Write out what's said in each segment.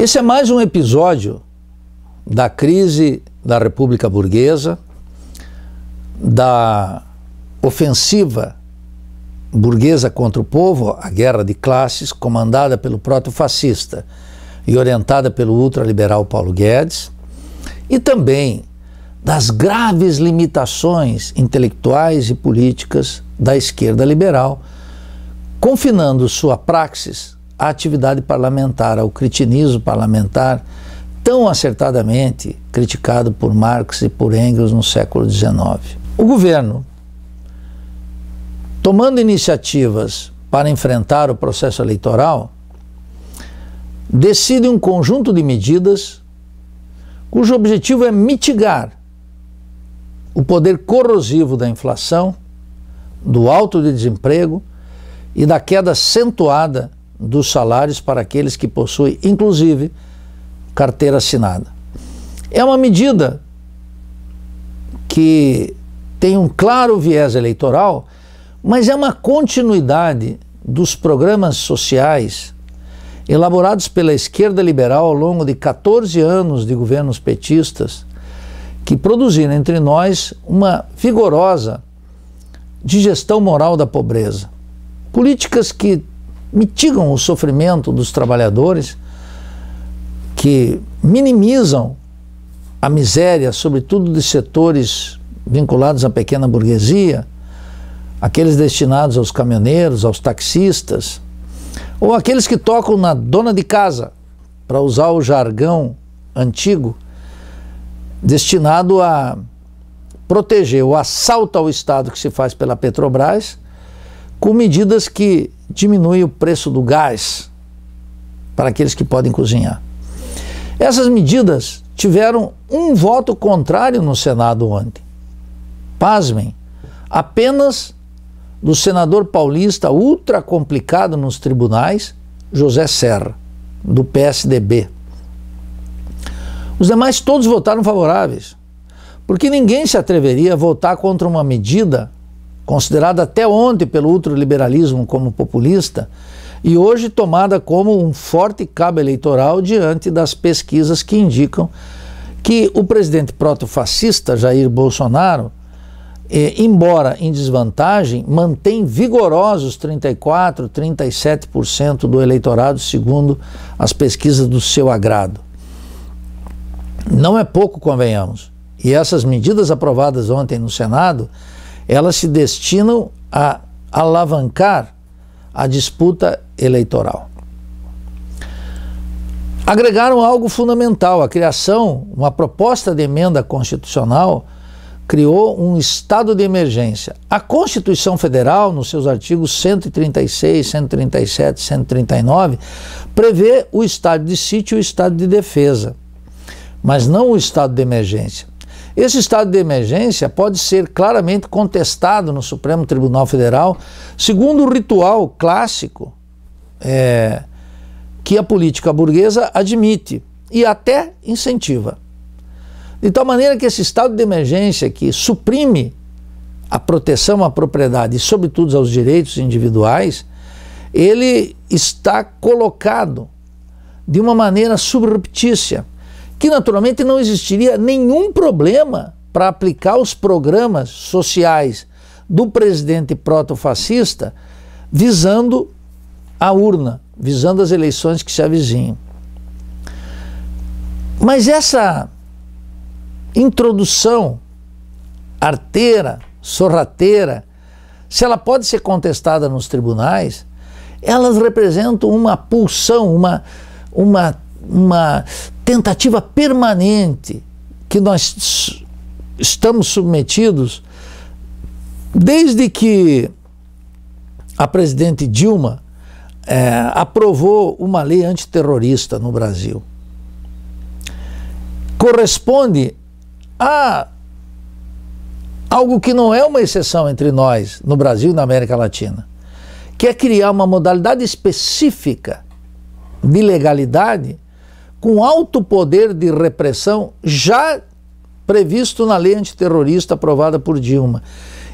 Esse é mais um episódio da crise da República Burguesa, da ofensiva burguesa contra o povo, a guerra de classes comandada pelo proto-fascista e orientada pelo ultraliberal Paulo Guedes, e também das graves limitações intelectuais e políticas da esquerda liberal, confinando sua praxis a atividade parlamentar, ao cretinismo parlamentar, tão acertadamente criticado por Marx e por Engels no século XIX. O governo, tomando iniciativas para enfrentar o processo eleitoral, decide um conjunto de medidas cujo objetivo é mitigar o poder corrosivo da inflação, do alto de desemprego e da queda acentuada dos salários para aqueles que possuem, inclusive, carteira assinada. É uma medida que tem um claro viés eleitoral, mas é uma continuidade dos programas sociais elaborados pela esquerda liberal ao longo de 14 anos de governos petistas, que produziram entre nós uma vigorosa digestão moral da pobreza. Políticas que mitigam o sofrimento dos trabalhadores, que minimizam a miséria, sobretudo de setores vinculados à pequena burguesia, aqueles destinados aos caminhoneiros, aos taxistas, ou aqueles que tocam na dona de casa, para usar o jargão antigo, destinado a proteger o assalto ao Estado que se faz pela Petrobras, com medidas que diminui o preço do gás para aqueles que podem cozinhar. Essas medidas tiveram um voto contrário no Senado ontem. Pasmem, apenas do senador paulista ultra complicado nos tribunais, José Serra, do PSDB. Os demais todos votaram favoráveis, porque ninguém se atreveria a votar contra uma medida considerada até ontem pelo ultraliberalismo como populista, e hoje tomada como um forte cabo eleitoral diante das pesquisas que indicam que o presidente proto-fascista Jair Bolsonaro, eh, embora em desvantagem, mantém vigorosos 34, 37% do eleitorado, segundo as pesquisas do seu agrado. Não é pouco, convenhamos. E essas medidas aprovadas ontem no Senado elas se destinam a alavancar a disputa eleitoral. Agregaram algo fundamental, a criação, uma proposta de emenda constitucional criou um estado de emergência. A Constituição Federal, nos seus artigos 136, 137, 139, prevê o estado de sítio e o estado de defesa, mas não o estado de emergência. Esse estado de emergência pode ser claramente contestado no Supremo Tribunal Federal, segundo o ritual clássico é, que a política burguesa admite e até incentiva. De tal maneira que esse estado de emergência que suprime a proteção à propriedade e, sobretudo, aos direitos individuais, ele está colocado de uma maneira subreptícia que naturalmente não existiria nenhum problema para aplicar os programas sociais do presidente proto-fascista visando a urna, visando as eleições que se avizinham. Mas essa introdução arteira, sorrateira, se ela pode ser contestada nos tribunais, elas representam uma pulsão, uma, uma, uma tentativa permanente que nós estamos submetidos desde que a presidente Dilma é, aprovou uma lei antiterrorista no Brasil. Corresponde a algo que não é uma exceção entre nós, no Brasil e na América Latina, que é criar uma modalidade específica de legalidade com alto poder de repressão já previsto na lei antiterrorista aprovada por Dilma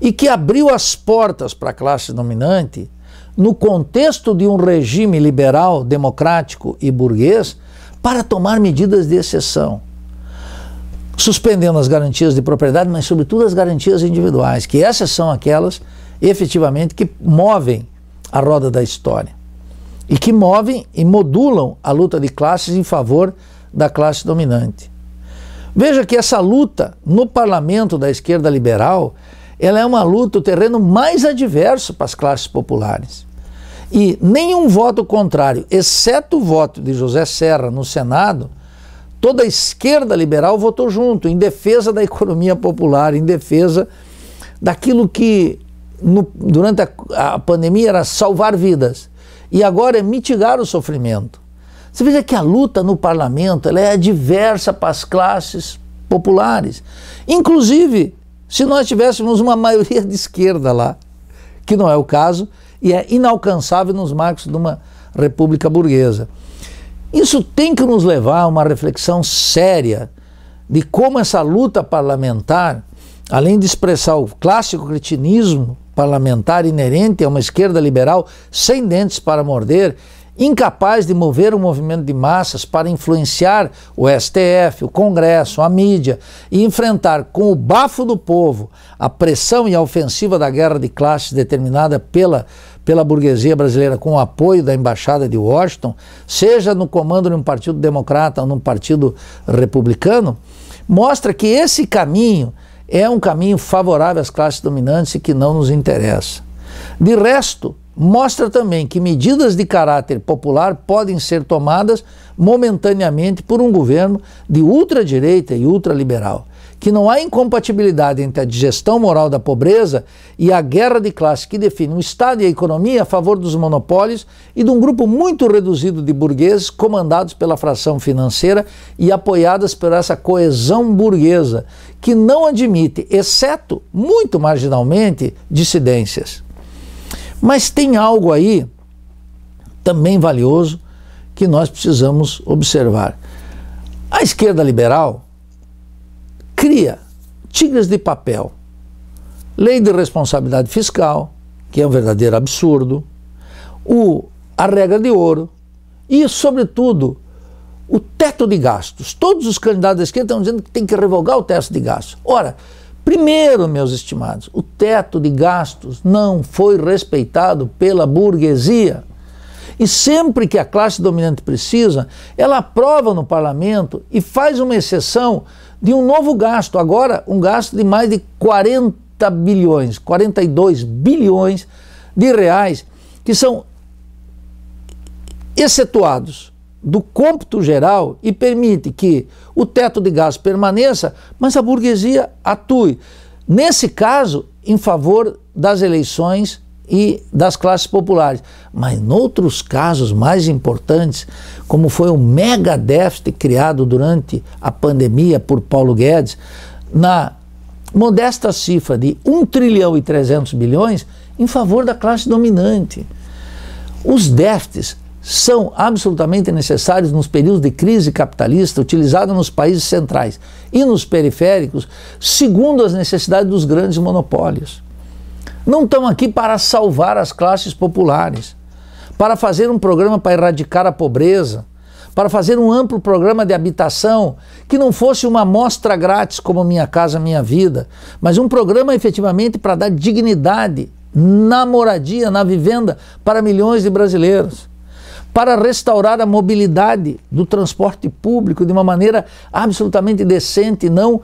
e que abriu as portas para a classe dominante no contexto de um regime liberal, democrático e burguês para tomar medidas de exceção. Suspendendo as garantias de propriedade, mas sobretudo as garantias individuais, que essas são aquelas efetivamente que movem a roda da história e que movem e modulam a luta de classes em favor da classe dominante. Veja que essa luta no parlamento da esquerda liberal, ela é uma luta, o terreno mais adverso para as classes populares. E nenhum voto contrário, exceto o voto de José Serra no Senado, toda a esquerda liberal votou junto, em defesa da economia popular, em defesa daquilo que no, durante a, a pandemia era salvar vidas e agora é mitigar o sofrimento. Você veja que a luta no parlamento ela é diversa para as classes populares. Inclusive, se nós tivéssemos uma maioria de esquerda lá, que não é o caso, e é inalcançável nos marcos de uma república burguesa. Isso tem que nos levar a uma reflexão séria de como essa luta parlamentar, além de expressar o clássico cretinismo parlamentar inerente a uma esquerda liberal sem dentes para morder, incapaz de mover o movimento de massas para influenciar o STF, o Congresso, a mídia e enfrentar com o bafo do povo a pressão e a ofensiva da guerra de classes determinada pela, pela burguesia brasileira com o apoio da Embaixada de Washington, seja no comando de um partido democrata ou num partido republicano, mostra que esse caminho é um caminho favorável às classes dominantes e que não nos interessa. De resto, mostra também que medidas de caráter popular podem ser tomadas momentaneamente por um governo de ultradireita e ultraliberal, que não há incompatibilidade entre a digestão moral da pobreza e a guerra de classe que define o Estado e a economia a favor dos monopólios e de um grupo muito reduzido de burgueses comandados pela fração financeira e apoiadas por essa coesão burguesa que não admite, exceto muito marginalmente, dissidências. Mas tem algo aí também valioso que nós precisamos observar. A esquerda liberal cria tigres de papel, lei de responsabilidade fiscal, que é um verdadeiro absurdo, o, a regra de ouro e, sobretudo, o teto de gastos. Todos os candidatos da esquerda estão dizendo que tem que revogar o teto de gastos. Ora, primeiro, meus estimados, o teto de gastos não foi respeitado pela burguesia. E sempre que a classe dominante precisa, ela aprova no parlamento e faz uma exceção de um novo gasto. Agora, um gasto de mais de 40 bilhões, 42 bilhões de reais, que são excetuados do cômputo geral e permite que o teto de gastos permaneça, mas a burguesia atue, nesse caso, em favor das eleições e das classes populares. Mas noutros casos mais importantes, como foi o mega déficit criado durante a pandemia por Paulo Guedes, na modesta cifra de 1 trilhão e 300 bilhões em favor da classe dominante. Os déficits são absolutamente necessários nos períodos de crise capitalista, utilizados nos países centrais e nos periféricos, segundo as necessidades dos grandes monopólios. Não estão aqui para salvar as classes populares, para fazer um programa para erradicar a pobreza, para fazer um amplo programa de habitação que não fosse uma amostra grátis como Minha Casa Minha Vida, mas um programa efetivamente para dar dignidade na moradia, na vivenda para milhões de brasileiros para restaurar a mobilidade do transporte público de uma maneira absolutamente decente, não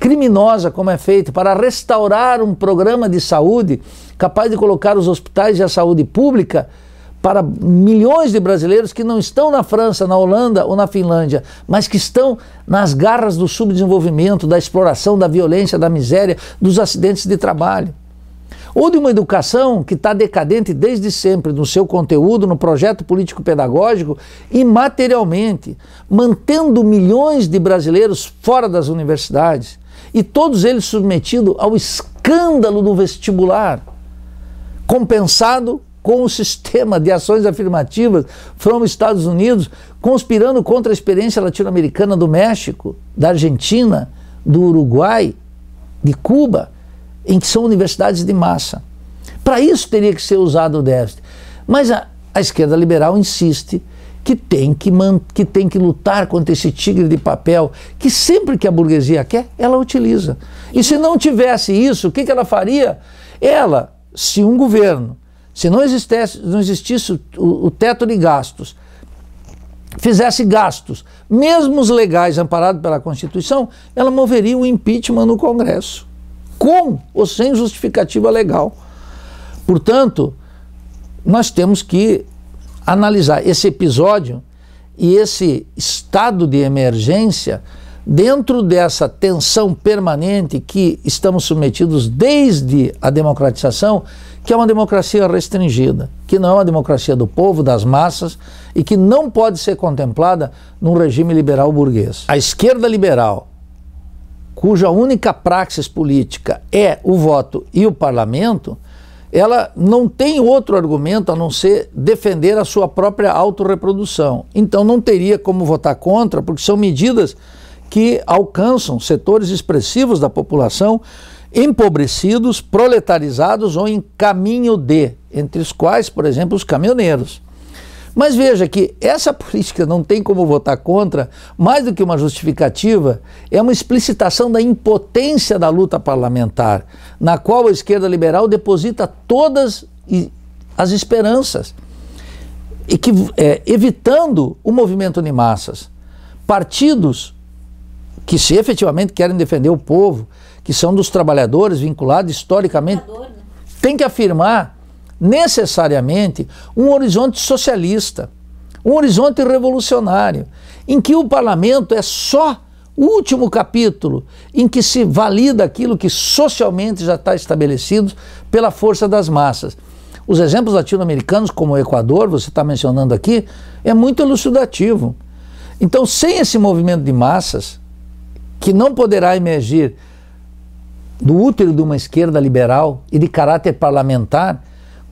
criminosa como é feito, para restaurar um programa de saúde capaz de colocar os hospitais e a saúde pública para milhões de brasileiros que não estão na França, na Holanda ou na Finlândia, mas que estão nas garras do subdesenvolvimento, da exploração, da violência, da miséria, dos acidentes de trabalho ou de uma educação que está decadente desde sempre no seu conteúdo, no projeto político-pedagógico e materialmente, mantendo milhões de brasileiros fora das universidades e todos eles submetidos ao escândalo do vestibular, compensado com o sistema de ações afirmativas from Estados Unidos, conspirando contra a experiência latino-americana do México, da Argentina, do Uruguai, de Cuba em que são universidades de massa. Para isso teria que ser usado o déficit. Mas a, a esquerda liberal insiste que tem que, man, que tem que lutar contra esse tigre de papel que sempre que a burguesia quer, ela utiliza. E se não tivesse isso, o que, que ela faria? Ela, se um governo, se não existisse, não existisse o, o teto de gastos, fizesse gastos, mesmo os legais amparados pela Constituição, ela moveria um impeachment no Congresso com ou sem justificativa legal. Portanto, nós temos que analisar esse episódio e esse estado de emergência dentro dessa tensão permanente que estamos submetidos desde a democratização, que é uma democracia restringida, que não é uma democracia do povo, das massas e que não pode ser contemplada num regime liberal burguês. A esquerda liberal cuja única praxis política é o voto e o parlamento, ela não tem outro argumento a não ser defender a sua própria autorreprodução. Então não teria como votar contra, porque são medidas que alcançam setores expressivos da população empobrecidos, proletarizados ou em caminho de, entre os quais, por exemplo, os caminhoneiros. Mas veja que essa política não tem como votar contra, mais do que uma justificativa, é uma explicitação da impotência da luta parlamentar, na qual a esquerda liberal deposita todas as esperanças, e que é, evitando o movimento de massas. Partidos que se efetivamente querem defender o povo, que são dos trabalhadores vinculados historicamente, né? tem que afirmar necessariamente um horizonte socialista, um horizonte revolucionário, em que o parlamento é só o último capítulo em que se valida aquilo que socialmente já está estabelecido pela força das massas. Os exemplos latino-americanos, como o Equador, você está mencionando aqui, é muito elucidativo. Então, sem esse movimento de massas, que não poderá emergir do útero de uma esquerda liberal e de caráter parlamentar,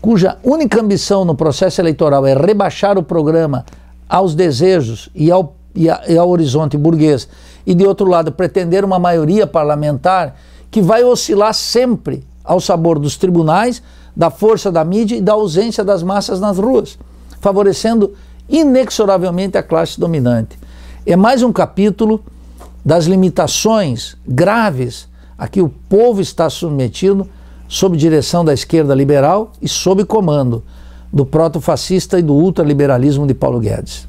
cuja única ambição no processo eleitoral é rebaixar o programa aos desejos e ao, e, a, e ao horizonte burguês, e de outro lado pretender uma maioria parlamentar que vai oscilar sempre ao sabor dos tribunais, da força da mídia e da ausência das massas nas ruas, favorecendo inexoravelmente a classe dominante. É mais um capítulo das limitações graves a que o povo está submetido sob direção da esquerda liberal e sob comando do proto-fascista e do ultraliberalismo de Paulo Guedes.